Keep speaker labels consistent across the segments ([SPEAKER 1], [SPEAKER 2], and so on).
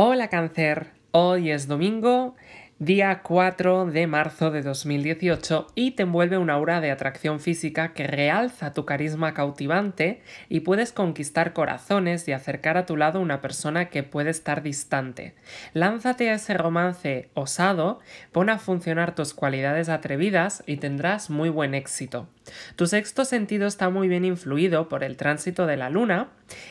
[SPEAKER 1] Hola cáncer, hoy es domingo Día 4 de marzo de 2018 y te envuelve una aura de atracción física que realza tu carisma cautivante y puedes conquistar corazones y acercar a tu lado una persona que puede estar distante. Lánzate a ese romance osado, pon a funcionar tus cualidades atrevidas y tendrás muy buen éxito. Tu sexto sentido está muy bien influido por el tránsito de la luna,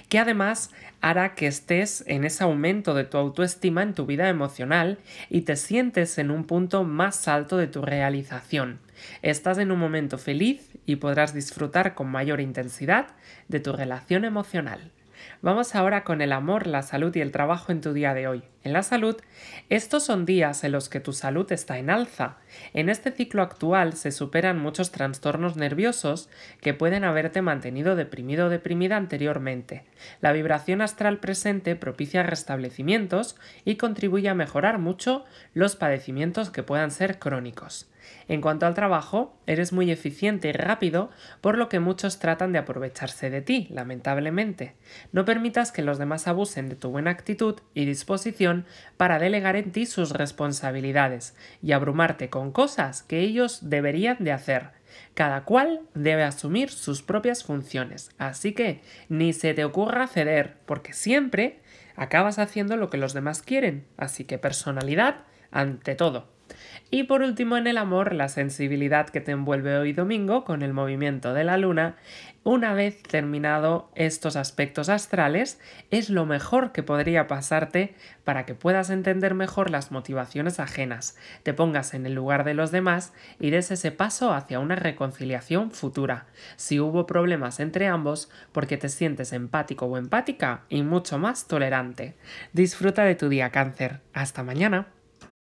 [SPEAKER 1] que además hará que estés en ese aumento de tu autoestima en tu vida emocional y te sientes en un punto más alto de tu realización. Estás en un momento feliz y podrás disfrutar con mayor intensidad de tu relación emocional. Vamos ahora con el amor, la salud y el trabajo en tu día de hoy. En la salud, estos son días en los que tu salud está en alza. En este ciclo actual se superan muchos trastornos nerviosos que pueden haberte mantenido deprimido o deprimida anteriormente. La vibración astral presente propicia restablecimientos y contribuye a mejorar mucho los padecimientos que puedan ser crónicos. En cuanto al trabajo, eres muy eficiente y rápido, por lo que muchos tratan de aprovecharse de ti, lamentablemente. No permitas que los demás abusen de tu buena actitud y disposición para delegar en ti sus responsabilidades y abrumarte con cosas que ellos deberían de hacer. Cada cual debe asumir sus propias funciones, así que ni se te ocurra ceder, porque siempre acabas haciendo lo que los demás quieren, así que personalidad ante todo. Y por último, en el amor, la sensibilidad que te envuelve hoy domingo con el movimiento de la luna, una vez terminado estos aspectos astrales, es lo mejor que podría pasarte para que puedas entender mejor las motivaciones ajenas, te pongas en el lugar de los demás y des ese paso hacia una reconciliación futura, si hubo problemas entre ambos, porque te sientes empático o empática y mucho más tolerante. Disfruta de tu día cáncer. Hasta mañana.